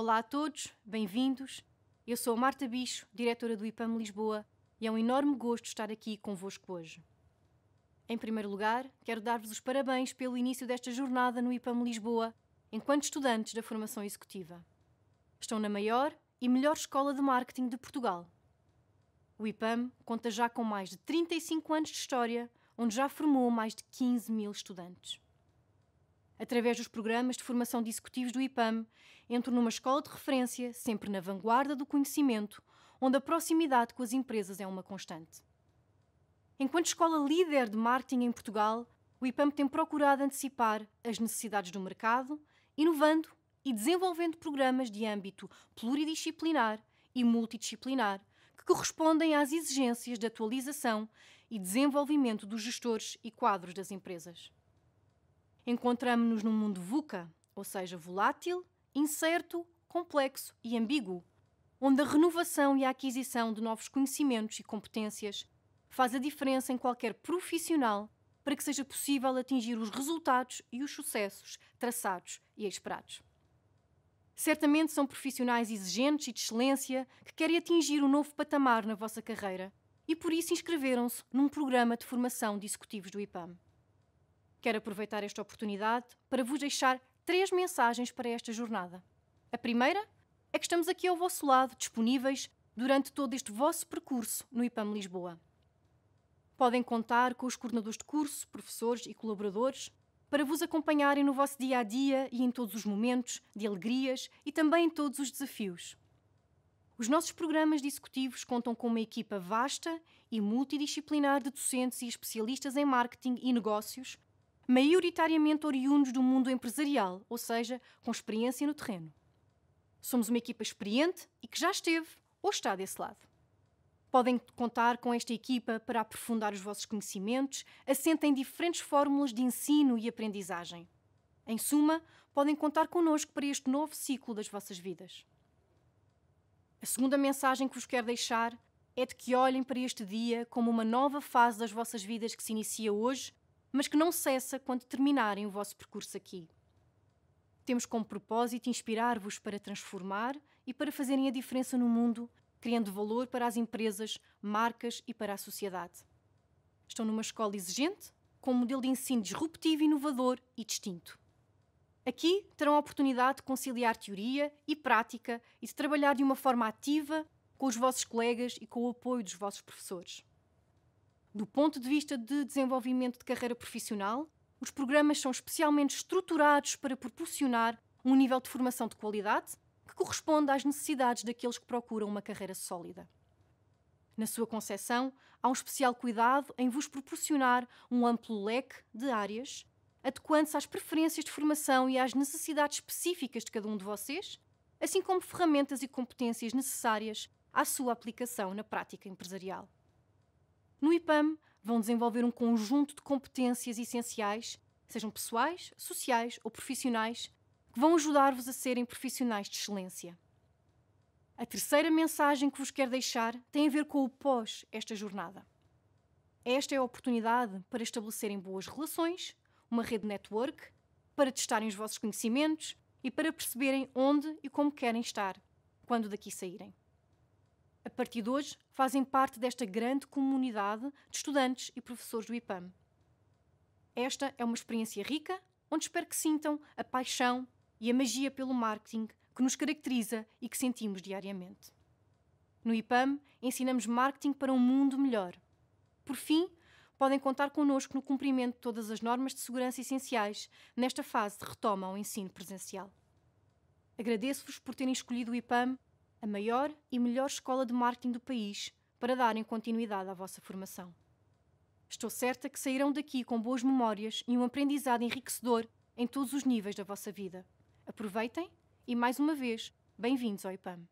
Olá a todos, bem-vindos. Eu sou Marta Bicho, diretora do IPAM Lisboa, e é um enorme gosto estar aqui convosco hoje. Em primeiro lugar, quero dar-vos os parabéns pelo início desta jornada no IPAM Lisboa, enquanto estudantes da formação executiva. Estão na maior e melhor escola de marketing de Portugal. O IPAM conta já com mais de 35 anos de história, onde já formou mais de 15 mil estudantes através dos programas de formação de executivos do IPAM, entro numa escola de referência, sempre na vanguarda do conhecimento, onde a proximidade com as empresas é uma constante. Enquanto escola líder de marketing em Portugal, o IPAM tem procurado antecipar as necessidades do mercado, inovando e desenvolvendo programas de âmbito pluridisciplinar e multidisciplinar que correspondem às exigências de atualização e desenvolvimento dos gestores e quadros das empresas. Encontramos-nos num mundo VUCA, ou seja, volátil, incerto, complexo e ambíguo, onde a renovação e a aquisição de novos conhecimentos e competências faz a diferença em qualquer profissional para que seja possível atingir os resultados e os sucessos traçados e esperados. Certamente são profissionais exigentes e de excelência que querem atingir um novo patamar na vossa carreira e por isso inscreveram-se num programa de formação de executivos do IPAM. Quero aproveitar esta oportunidade para vos deixar três mensagens para esta jornada. A primeira é que estamos aqui ao vosso lado, disponíveis durante todo este vosso percurso no IPAM Lisboa. Podem contar com os coordenadores de curso, professores e colaboradores para vos acompanharem no vosso dia a dia e em todos os momentos de alegrias e também em todos os desafios. Os nossos programas de executivos contam com uma equipa vasta e multidisciplinar de docentes e especialistas em marketing e negócios maioritariamente oriundos do mundo empresarial, ou seja, com experiência no terreno. Somos uma equipa experiente e que já esteve ou está desse lado. Podem contar com esta equipa para aprofundar os vossos conhecimentos, assentem diferentes fórmulas de ensino e aprendizagem. Em suma, podem contar connosco para este novo ciclo das vossas vidas. A segunda mensagem que vos quero deixar é de que olhem para este dia como uma nova fase das vossas vidas que se inicia hoje mas que não cessa quando terminarem o vosso percurso aqui. Temos como propósito inspirar-vos para transformar e para fazerem a diferença no mundo, criando valor para as empresas, marcas e para a sociedade. Estão numa escola exigente, com um modelo de ensino disruptivo, inovador e distinto. Aqui terão a oportunidade de conciliar teoria e prática e de trabalhar de uma forma ativa com os vossos colegas e com o apoio dos vossos professores. Do ponto de vista de desenvolvimento de carreira profissional, os programas são especialmente estruturados para proporcionar um nível de formação de qualidade que corresponda às necessidades daqueles que procuram uma carreira sólida. Na sua concepção, há um especial cuidado em vos proporcionar um amplo leque de áreas, adequando-se às preferências de formação e às necessidades específicas de cada um de vocês, assim como ferramentas e competências necessárias à sua aplicação na prática empresarial. No IPAM, vão desenvolver um conjunto de competências essenciais, sejam pessoais, sociais ou profissionais, que vão ajudar-vos a serem profissionais de excelência. A terceira mensagem que vos quero deixar tem a ver com o pós esta jornada. Esta é a oportunidade para estabelecerem boas relações, uma rede network, para testarem os vossos conhecimentos e para perceberem onde e como querem estar quando daqui saírem a partir de hoje, fazem parte desta grande comunidade de estudantes e professores do IPAM. Esta é uma experiência rica, onde espero que sintam a paixão e a magia pelo marketing que nos caracteriza e que sentimos diariamente. No IPAM, ensinamos marketing para um mundo melhor. Por fim, podem contar connosco no cumprimento de todas as normas de segurança essenciais nesta fase de retoma ao ensino presencial. Agradeço-vos por terem escolhido o IPAM a maior e melhor escola de marketing do país, para darem continuidade à vossa formação. Estou certa que sairão daqui com boas memórias e um aprendizado enriquecedor em todos os níveis da vossa vida. Aproveitem e, mais uma vez, bem-vindos ao IPAM.